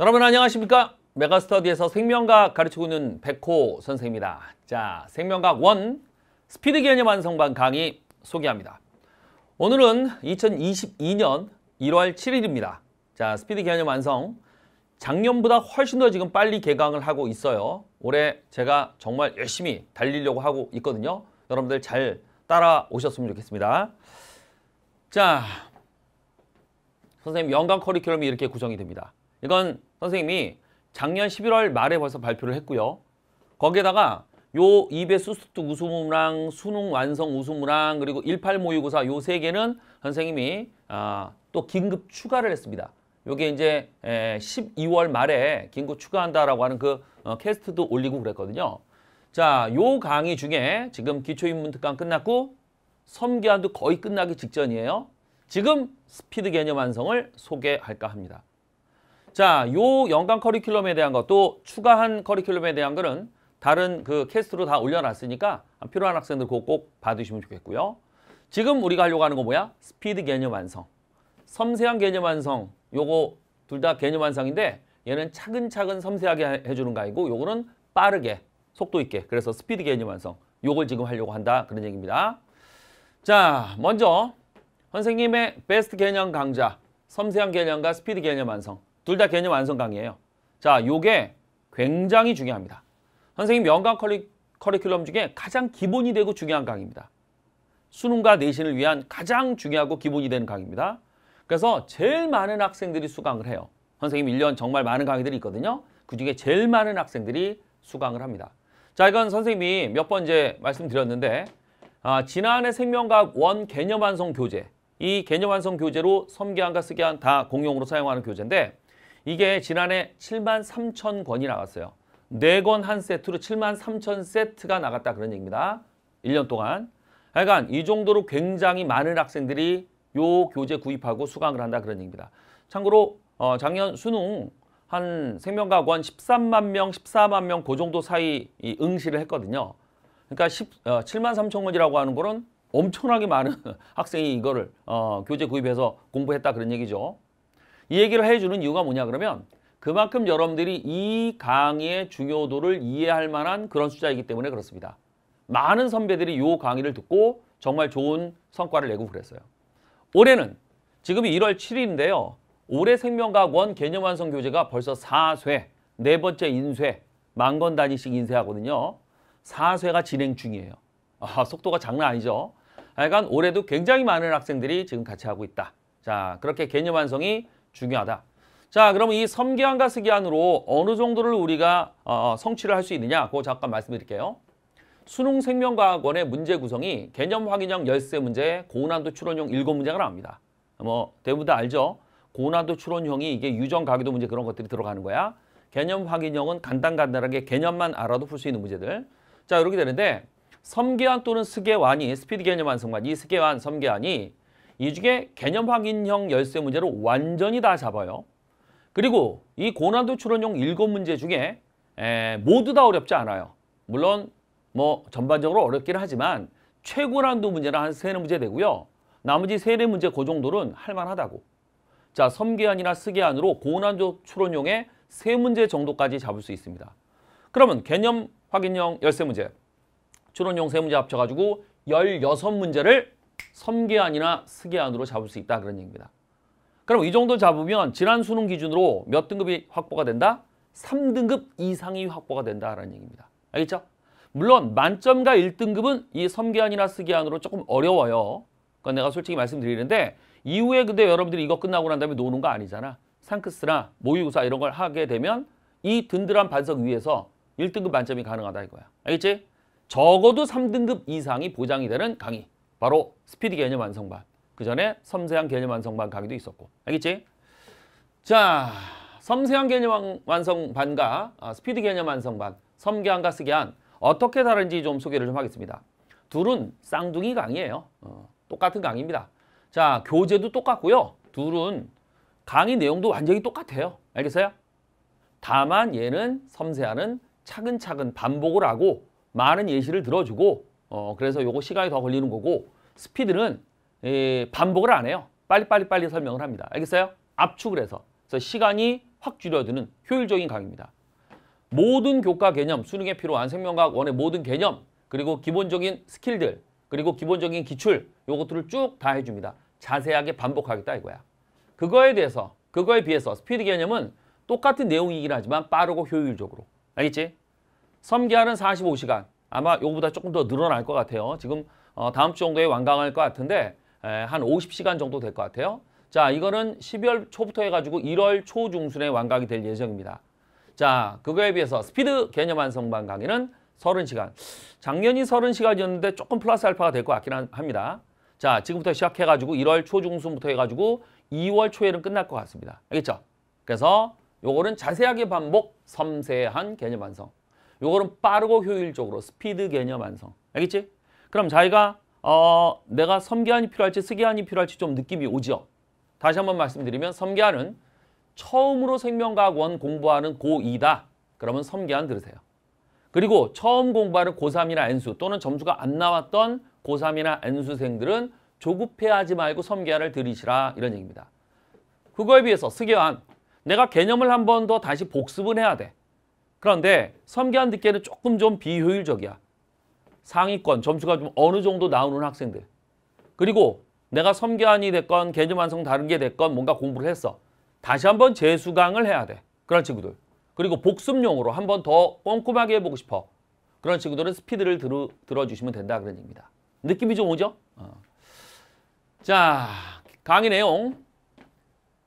여러분 안녕하십니까? 메가스터디에서 생명과학 가르치고 있는 백호 선생입니다. 자, 생명과학 1 스피드 개념 완성반 강의 소개합니다. 오늘은 2022년 1월 7일입니다. 자, 스피드 개념 완성 작년보다 훨씬 더 지금 빨리 개강을 하고 있어요. 올해 제가 정말 열심히 달리려고 하고 있거든요. 여러분들 잘 따라오셨으면 좋겠습니다. 자, 선생님 연간 커리큘럼이 이렇게 구성이 됩니다. 이건 선생님이 작년 11월 말에 벌써 발표를 했고요. 거기에다가 요 2배 수수트 우수문랑 수능 완성 우수문랑 그리고 18 모의고사 요 세 개는 선생님이 아, 또 긴급 추가를 했습니다. 요게 이제 12월 말에 긴급 추가한다라고 하는 그 어, 캐스트도 올리고 그랬거든요. 자, 요 강의 중에 지금 기초인문 특강 끝났고 섬기한도 거의 끝나기 직전이에요. 지금 스피드 개념 완성을 소개할까 합니다. 자, 요 연간 커리큘럼에 대한 것도 추가한 커리큘럼에 대한 거는 다른 그 캐스트로 다 올려놨으니까 필요한 학생들 그거 꼭 봐두시면 좋겠고요. 지금 우리가 하려고 하는 거 뭐야? 스피드 개념 완성. 섬세한 개념 완성. 요거 둘 다 개념 완성인데 얘는 차근차근 섬세하게 해주는 거 아니고 요거는 빠르게 속도 있게 그래서 스피드 개념 완성. 요걸 지금 하려고 한다 그런 얘기입니다. 자 먼저 선생님의 베스트 개념 강좌 섬세한 개념과 스피드 개념 완성 둘다 개념 완성 강의예요. 자, 요게 굉장히 중요합니다. 선생님 명강 커리, 커리큘럼 중에 가장 기본이 되고 중요한 강의입니다. 수능과 내신을 위한 가장 중요하고 기본이 되는 강의입니다. 그래서 제일 많은 학생들이 수강을 해요. 선생님 1년 정말 많은 강의들이 있거든요. 그중에 제일 많은 학생들이 수강을 합니다. 자, 이건 선생님이 몇 번 이제 말씀드렸는데 아, 지난해 생명과학 원 개념완성 교재 이 개념완성 교재로 섬기한과 쓰기한 다 공용으로 사용하는 교재인데 이게 지난해 7만 3천 권이 나갔어요. 4권 한 세트로 7만 3천 세트가 나갔다 그런 얘기입니다. 1년 동안. 하여간 이 정도로 굉장히 많은 학생들이 요 교재 구입하고 수강을 한다 그런 얘기입니다. 참고로 어, 작년 수능 한 생명과학원 13만 명, 14만 명 그 정도 사이 이 응시를 했거든요. 그러니까 10, 어, 7만 3천 원이라고 하는 거는 엄청나게 많은 학생이 이거를 어, 교재 구입해서 공부했다 그런 얘기죠. 이 얘기를 해주는 이유가 뭐냐 그러면 그만큼 여러분들이 이 강의의 중요도를 이해할 만한 그런 숫자이기 때문에 그렇습니다. 많은 선배들이 이 강의를 듣고 정말 좋은 성과를 내고 그랬어요. 올해는 지금이 1월 7일인데요. 올해 생명과학원 개념 완성 교재가 벌써 4쇄, 네 번째 인쇄, 만건 단위씩 인쇄하거든요. 4쇄가 진행 중이에요. 아, 속도가 장난 아니죠. 하여간 올해도 굉장히 많은 학생들이 지금 같이 하고 있다. 자, 그렇게 개념 완성이 중요하다. 자 그러면 이섬기환과쓰기환으로 어느 정도를 우리가 어, 어 성취를 할 수 있느냐 그거 잠깐 말씀드릴게요. 수능 생명과학원의 문제 구성이 개념 확인형 열세 문제 고난도 추론형 일곱 문제가 나옵니다. 뭐 대부분 다 알죠? 고난도 추론형이 이게 유전 가기도 문제 그런 것들이 들어가는 거야. 개념 확인형은 간단간단하게 개념만 알아도 풀 수 있는 문제들. 자 이렇게 되는데 섬계환 또는 스계환이 스피드 개념 완성관 이 스계환 섬계환이 이 중에 개념 확인형 열쇠 문제로 완전히 다 잡아요. 그리고 이 고난도 추론형 일곱 문제 중에 에, 모두 다 어렵지 않아요. 물론 뭐 전반적으로 어렵긴 하지만 최고난도 문제는 한 세네 문제 되고요. 나머지 세네 문제 그 정도는 할만하다고. 자, 섬계안이나 쓰계안으로 고난도 추론용의 세 문제 정도까지 잡을 수 있습니다. 그러면 개념 확인형 열세 문제 추론용 세 문제 합쳐가지고 열여섯 문제를 섬계안이나 스계안으로 잡을 수 있다 그런 얘기입니다. 그럼 이 정도 잡으면 지난 수능 기준으로 몇 등급이 확보가 된다? 3등급 이상이 확보가 된다라는 얘기입니다. 알겠죠? 물론 만점과 1등급은 이 섬계안이나 쓰기안으로 조금 어려워요. 그건 내가 솔직히 말씀드리는데 이후에 근데 여러분들이 이거 끝나고 난 다음에 노는 거 아니잖아. 상크스나 모의고사 이런 걸 하게 되면 이 든든한 반석 위에서 1등급 만점이 가능하다 이거야. 알겠지? 적어도 3등급 이상이 보장이 되는 강의. 바로 스피드 개념 완성반. 그 전에 섬세한 개념 완성반 강의도 있었고. 알겠지? 자, 섬세한 개념 완성반과 아, 스피드 개념 완성반, 섬계한과 쓰계한 어떻게 다른지 좀 소개를 좀 하겠습니다. 둘은 쌍둥이 강의예요. 어, 똑같은 강의입니다. 자, 교재도 똑같고요. 둘은 강의 내용도 완전히 똑같아요. 알겠어요? 다만 얘는 섬세한은 차근차근 반복을 하고 많은 예시를 들어주고 어, 그래서 요거 시간이 더 걸리는 거고 스피드는 에, 예, 반복을 안 해요. 빨리빨리 빨리 설명을 합니다. 알겠어요? 압축을 해서 그래서 시간이 확 줄여드는 효율적인 강의입니다. 모든 교과 개념, 수능에 필요한 생명과학 원의 모든 개념, 그리고 기본적인 스킬들, 그리고 기본적인 기출 요것들을 쭉 다 해줍니다. 자세하게 반복하겠다 이거야. 그거에 대해서, 그거에 비해서 스피드 개념은 똑같은 내용이긴 하지만 빠르고 효율적으로. 알겠지? 섬기하는 45시간, 아마 요거보다 조금 더 늘어날 것 같아요. 지금 어, 다음 주 정도에 완강할 것 같은데 에, 한 50시간 정도 될 것 같아요. 자, 이거는 12월 초부터 해가지고 1월 초 중순에 완강이 될 예정입니다. 자, 그거에 비해서 스피드 개념 완성반 강의는 30시간. 작년이 30시간이었는데 조금 플러스 알파가 될 것 같긴 합니다. 자, 지금부터 시작해가지고 1월 초 중순부터 해가지고 2월 초에는 끝날 것 같습니다. 알겠죠? 그래서 요거는 자세하게 반복, 섬세한 개념 완성. 요거는 빠르고 효율적으로 스피드 개념 완성. 알겠지? 그럼 자기가 어, 내가 섬계안이 필요할지 스계안이 필요할지 좀 느낌이 오죠. 다시 한 번 말씀드리면 섬계안은 처음으로 생명과학 원 공부하는 고2다. 그러면 섬계안 들으세요. 그리고 처음 공부하는 고3이나 N수 또는 점수가 안 나왔던 고3이나 N수생들은 조급해하지 말고 섬계안을 들이시라 이런 얘기입니다. 그거에 비해서 스계안 내가 개념을 한 번 더 다시 복습은 해야 돼. 그런데 섬기한 듣기에는 조금 좀 비효율적이야. 상위권 점수가 좀 어느 정도 나오는 학생들. 그리고 내가 섬기한이 됐건 개념 완성 다른 게 됐건 뭔가 공부를 했어. 다시 한번 재수강을 해야 돼. 그런 친구들. 그리고 복습용으로 한 번 더 꼼꼼하게 해보고 싶어. 그런 친구들은 스피드를 들어, 들어주시면 된다 그런 얘기입니다. 느낌이 좀 오죠? 어. 자, 강의 내용.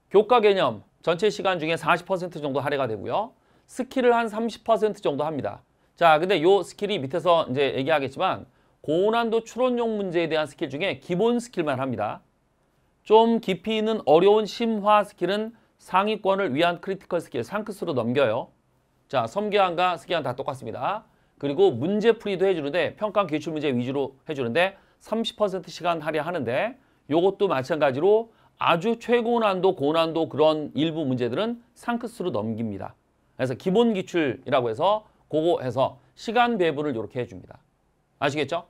교과 개념 전체 시간 중에 40% 정도 할애가 되고요. 스킬을 한 30% 정도 합니다. 자, 근데 요 스킬이 밑에서 이제 얘기하겠지만 고난도 추론용 문제에 대한 스킬 중에 기본 스킬만 합니다. 좀 깊이 있는 어려운 심화 스킬은 상위권을 위한 크리티컬 스킬 상크스로 넘겨요. 자, 섬기안과 스기안 다 똑같습니다. 그리고 문제풀이도 해주는데 평가 기출문제 위주로 해주는데 30% 시간 할애하는데 요것도 마찬가지로 아주 최고난도 고난도 그런 일부 문제들은 상크스로 넘깁니다. 그래서 기본 기출이라고 해서 그거 해서 시간 배분을 이렇게 해줍니다. 아시겠죠?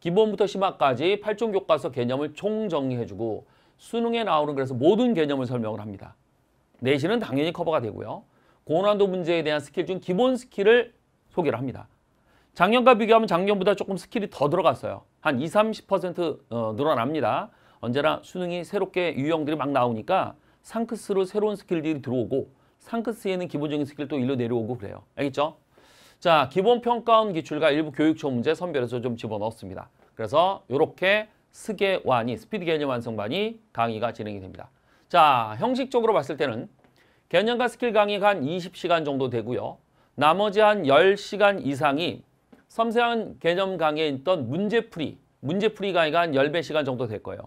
기본부터 심화까지 8종 교과서 개념을 총정리해주고 수능에 나오는 그래서 모든 개념을 설명을 합니다. 내신은 당연히 커버가 되고요. 고난도 문제에 대한 스킬 중 기본 스킬을 소개를 합니다. 작년과 비교하면 작년보다 조금 스킬이 더 들어갔어요. 한 20, 30% 어, 늘어납니다. 언제나 수능이 새롭게 유형들이 막 나오니까 상크스로 새로운 스킬들이 들어오고 상크스에는 기본적인 스킬 또 일로 내려오고 그래요. 알겠죠? 자, 기본 평가원 기출과 일부 교육청 문제 선별해서 좀 집어넣었습니다. 그래서 이렇게 스계 완이, 스피드 개념 완성반이 강의가 진행이 됩니다. 자, 형식적으로 봤을 때는 개념과 스킬 강의가 한 20시간 정도 되고요. 나머지 한 10시간 이상이 섬세한 개념 강의에 있던 문제풀이, 문제풀이 강의가 한 10배 시간 정도 될 거예요.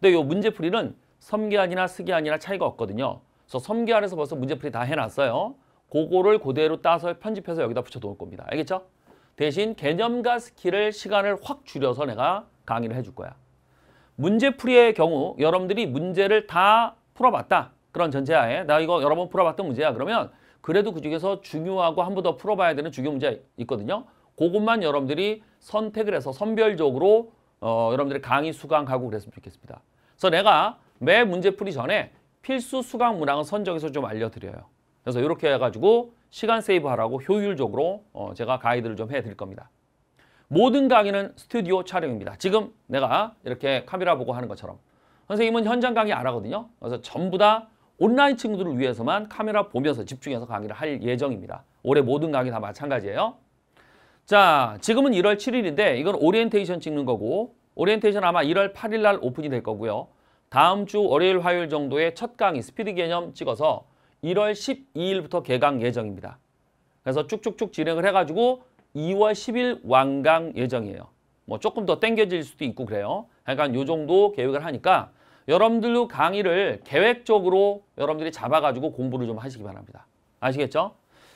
근데 이 문제풀이는 섬계안이나 스계안이나 차이가 없거든요. 그래서 섬기 안에서 벌써 문제풀이 다 해놨어요. 그거를 그대로 따서 편집해서 여기다 붙여놓을 겁니다. 알겠죠? 대신 개념과 스킬을 시간을 확 줄여서 내가 강의를 해줄 거야. 문제풀이의 경우 여러분들이 문제를 다 풀어봤다. 그런 전제하에 나 이거 여러 번 풀어봤던 문제야. 그러면 그래도 그중에서 중요하고 한 번 더 풀어봐야 되는 중요 문제 있거든요. 그것만 여러분들이 선택을 해서 선별적으로 어, 여러분들의 강의 수강하고 그랬으면 좋겠습니다. 그래서 내가 매 문제풀이 전에 필수 수강 문항은 선정해서 좀 알려드려요. 그래서 이렇게 해가지고 시간 세이브하라고 효율적으로 어 제가 가이드를 좀 해드릴 겁니다. 모든 강의는 스튜디오 촬영입니다. 지금 내가 이렇게 카메라 보고 하는 것처럼 선생님은 현장 강의 안 하거든요. 그래서 전부 다 온라인 친구들을 위해서만 카메라 보면서 집중해서 강의를 할 예정입니다. 올해 모든 강의 다 마찬가지예요. 자, 지금은 1월 7일인데 이건 오리엔테이션 찍는 거고 오리엔테이션 아마 1월 8일 날 오픈이 될 거고요. 다음 주 월요일 화요일 정도에 첫 강의 스피드 개념 찍어서 1월 12일부터 개강 예정입니다. 그래서 쭉쭉쭉 진행을 해가지고 2월 10일 완강 예정이에요. 뭐 조금 더 땡겨질 수도 있고 그래요. 약간 요 정도 계획을 하니까 여러분들도 강의를 계획적으로 여러분들이 잡아가지고 공부를 좀 하시기 바랍니다. 아시겠죠?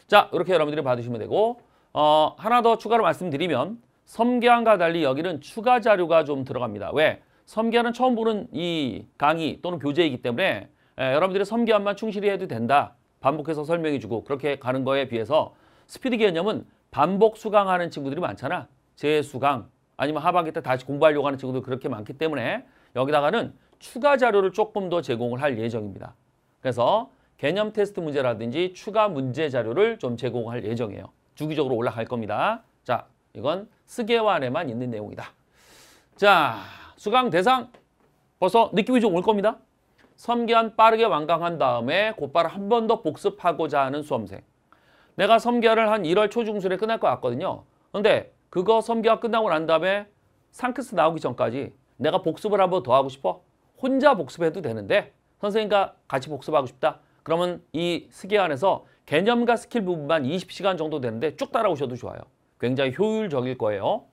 자, 이렇게 여러분들이 받으시면 되고 어, 하나 더 추가로 말씀드리면 섬계안과 달리 여기는 추가 자료가 좀 들어갑니다. 왜? 섬기하는 처음 보는 이 강의 또는 교재이기 때문에 예, 여러분들이 섬기한만 충실히 해도 된다. 반복해서 설명해주고 그렇게 가는 거에 비해서 스피드 개념은 반복 수강하는 친구들이 많잖아. 재수강 아니면 하반기 때 다시 공부하려고 하는 친구들 그렇게 많기 때문에 여기다가는 추가 자료를 조금 더 제공을 할 예정입니다. 그래서 개념 테스트 문제라든지 추가 문제 자료를 좀 제공할 예정이에요. 주기적으로 올라갈 겁니다. 자, 이건 쓰개와 안에만 있는 내용이다. 자. 수강 대상 벌써 느낌이 좀 올 겁니다. 섬기한 빠르게 완강한 다음에 곧바로 한 번 더 복습하고자 하는 수험생. 내가 섬기화를 한 1월 초중순에 끝날 것 같거든요. 근데 그거 섬기화 끝나고 난 다음에 상크스 나오기 전까지 내가 복습을 한번 더 하고 싶어? 혼자 복습해도 되는데 선생님과 같이 복습하고 싶다. 그러면 이 스기안에서 개념과 스킬 부분만 20시간 정도 되는데 쭉 따라오셔도 좋아요. 굉장히 효율적일 거예요.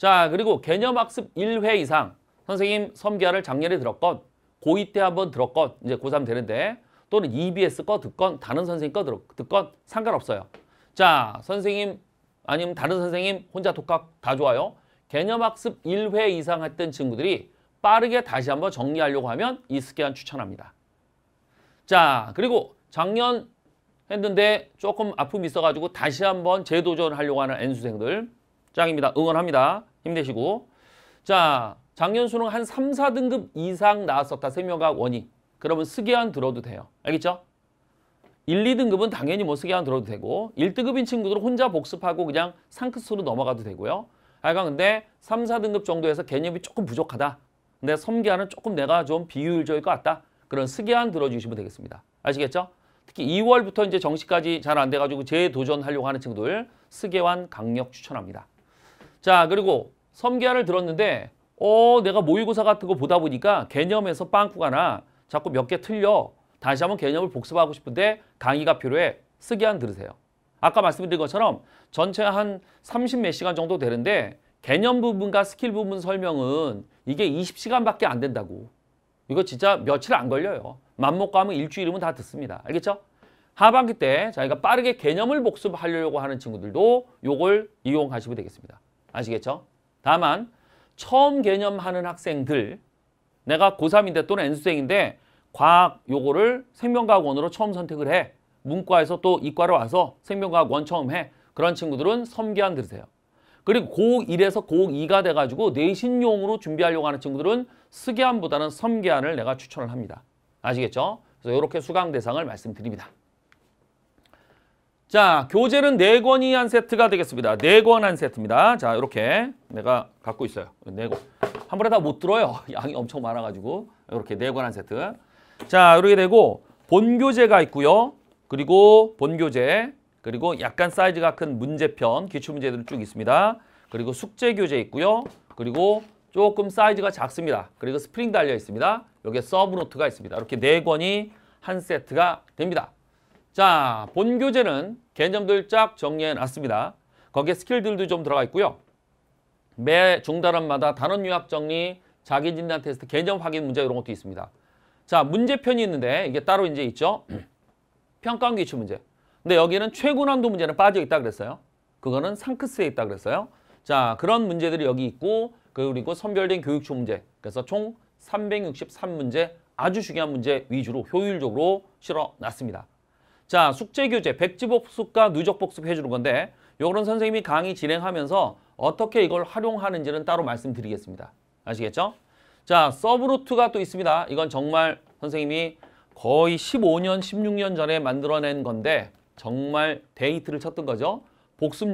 자 그리고 개념학습 1회 이상 선생님 섬기화를 작년에 들었건 고2 때 한번 들었건 이제 고3 되는데 또는 EBS 거 듣건 다른 선생님 거 듣건 상관없어요. 자 선생님 아니면 다른 선생님 혼자 독학 다 좋아요. 개념학습 1회 이상 했던 친구들이 빠르게 다시 한번 정리하려고 하면 이 스캔 추천합니다. 자 그리고 작년 했는데 조금 아픔이 있어가지고 다시 한번 재도전하려고 하는 N수생들 짱입니다. 응원합니다. 힘내시고. 자, 작년 수능 한 3, 4등급 이상 나왔었다. 세명각 원이. 그러면 스기안 들어도 돼요. 알겠죠? 1, 2등급은 당연히 뭐스기안 들어도 되고 1등급인 친구들은 혼자 복습하고 그냥 상크스로 넘어가도 되고요. 하여간 근데 3, 4등급 정도에서 개념이 조금 부족하다. 근데 섬기안은 조금 내가 좀 비효율적일 것 같다. 그런 스기안 들어주시면 되겠습니다. 아시겠죠? 특히 2월부터 이제 정시까지 잘 안 돼가지고 재도전하려고 하는 친구들 스개완 강력 추천합니다. 자 그리고 섬기한을 들었는데 어 내가 모의고사 같은 거 보다 보니까 개념에서 빵꾸가 나 자꾸 몇 개 틀려 다시 한번 개념을 복습하고 싶은데 강의가 필요해 쓰기안 들으세요 아까 말씀드린 것처럼 전체 한 30 몇 시간 정도 되는데 개념 부분과 스킬 부분 설명은 이게 20시간밖에 안 된다고 이거 진짜 며칠 안 걸려요 맘먹고 하면 일주일이면 다 듣습니다 알겠죠? 하반기 때 자기가 빠르게 개념을 복습하려고 하는 친구들도 요걸 이용하시면 되겠습니다 아시겠죠? 다만 처음 개념하는 학생들 내가 고3인데 또는 N수생인데 과학 요거를 생명과학 원으로 처음 선택을 해. 문과에서 또 이과로 와서 생명과학 원 처음 해. 그런 친구들은 섬기안 들으세요. 그리고 고1에서 고2가 돼가지고 내신용으로 준비하려고 하는 친구들은 스기안보다는 섬기안을 내가 추천을 합니다. 아시겠죠? 그래서 이렇게 수강 대상을 말씀드립니다. 자, 교재는 네 권이 한 세트가 되겠습니다. 네 권 한 세트입니다. 자, 이렇게 내가 갖고 있어요. 네 권. 한 번에 다 못 들어요. 양이 엄청 많아가지고. 이렇게 네 권 한 세트. 자, 이렇게 되고 본교재가 있고요. 그리고 본교재, 그리고 약간 사이즈가 큰 문제편, 기출문제들 쭉 있습니다. 그리고 숙제교재 있고요. 그리고 조금 사이즈가 작습니다. 그리고 스프링 달려 있습니다. 여기에 서브노트가 있습니다. 이렇게 네 권이 한 세트가 됩니다. 자, 본 교재는 개념들 쫙 정리해 놨습니다. 거기에 스킬들도 좀 들어가 있고요. 매 중단원마다 단원 요약 정리, 자기 진단 테스트, 개념 확인 문제 이런 것도 있습니다. 자, 문제편이 있는데 이게 따로 이제 있죠. 평가원 기출 문제. 근데 여기는 최고 난도 문제는 빠져 있다 그랬어요. 그거는 상크스에 있다 그랬어요. 자, 그런 문제들이 여기 있고 그리고 선별된 교육청 문제. 그래서 총 363문제 아주 중요한 문제 위주로 효율적으로 실어 놨습니다. 자, 숙제 교재, 백지복습과 누적복습 해주는 건데 요런 선생님이 강의 진행하면서 어떻게 이걸 활용하는지는 따로 말씀드리겠습니다. 아시겠죠? 자, 서브루트가 또 있습니다. 이건 정말 선생님이 거의 15년, 16년 전에 만들어낸 건데 정말 데이트를 쳤던 거죠.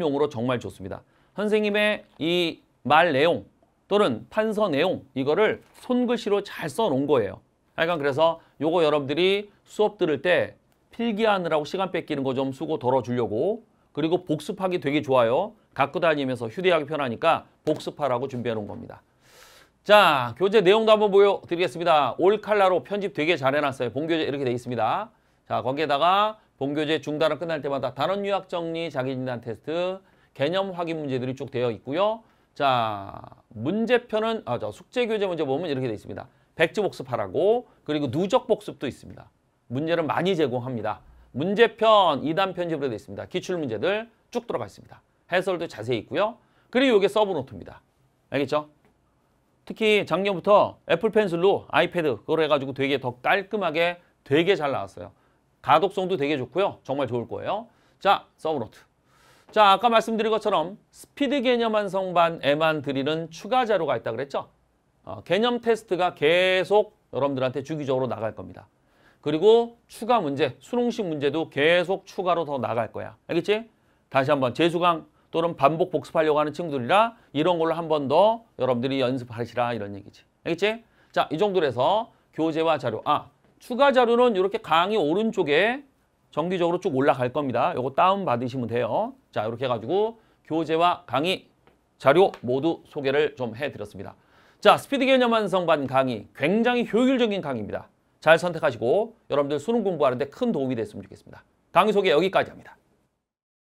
복습용으로 정말 좋습니다. 선생님의 이 말 내용 또는 판서 내용 이거를 손글씨로 잘 써놓은 거예요. 그러니까 그래서 요거 여러분들이 수업 들을 때 필기하느라고 시간 뺏기는 거 좀쓰고 덜어주려고 그리고 복습하기 되게 좋아요. 갖고 다니면서 휴대하기 편하니까 복습하라고 준비해 놓은 겁니다. 자, 교재 내용도 한번 보여드리겠습니다. 올 칼라로 편집 되게 잘 해놨어요. 본교재 이렇게 돼 있습니다. 자, 거기에다가 본교재 중단을 끝날 때마다 단원 유학 정리, 자기진단 테스트, 개념 확인 문제들이 쭉 되어 있고요. 자, 문제편은, 아, 저 숙제교재 문제 보면 이렇게 돼 있습니다. 백지 복습하라고, 그리고 누적 복습도 있습니다. 문제를 많이 제공합니다. 문제편 2단 편집으로 되어 있습니다. 기출문제들 쭉 들어가 있습니다. 해설도 자세히 있고요. 그리고 이게 서브노트입니다. 알겠죠? 특히 작년부터 애플 펜슬로 아이패드 그걸 해가지고 되게 더 깔끔하게 되게 잘 나왔어요. 가독성도 되게 좋고요. 정말 좋을 거예요. 자, 서브노트. 자, 아까 말씀드린 것처럼 스피드 개념 완성반에만 드리는 추가 자료가 있다 그랬죠? 어, 개념 테스트가 계속 여러분들한테 주기적으로 나갈 겁니다. 그리고 추가 문제, 수능식 문제도 계속 추가로 더 나갈 거야. 알겠지? 다시 한번 재수강 또는 반복 복습하려고 하는 친구들이라 이런 걸로 한 번 더 여러분들이 연습하시라 이런 얘기지. 알겠지? 자, 이 정도로 해서 교재와 자료. 아, 추가 자료는 이렇게 강의 오른쪽에 정기적으로 쭉 올라갈 겁니다. 요거 다운받으시면 돼요. 자, 이렇게 해가지고 교재와 강의, 자료 모두 소개를 좀 해드렸습니다. 자, 스피드 개념 완성반 강의, 굉장히 효율적인 강의입니다. 잘 선택하시고 여러분들 수능 공부하는데 큰 도움이 됐으면 좋겠습니다. 강의 소개 여기까지 합니다.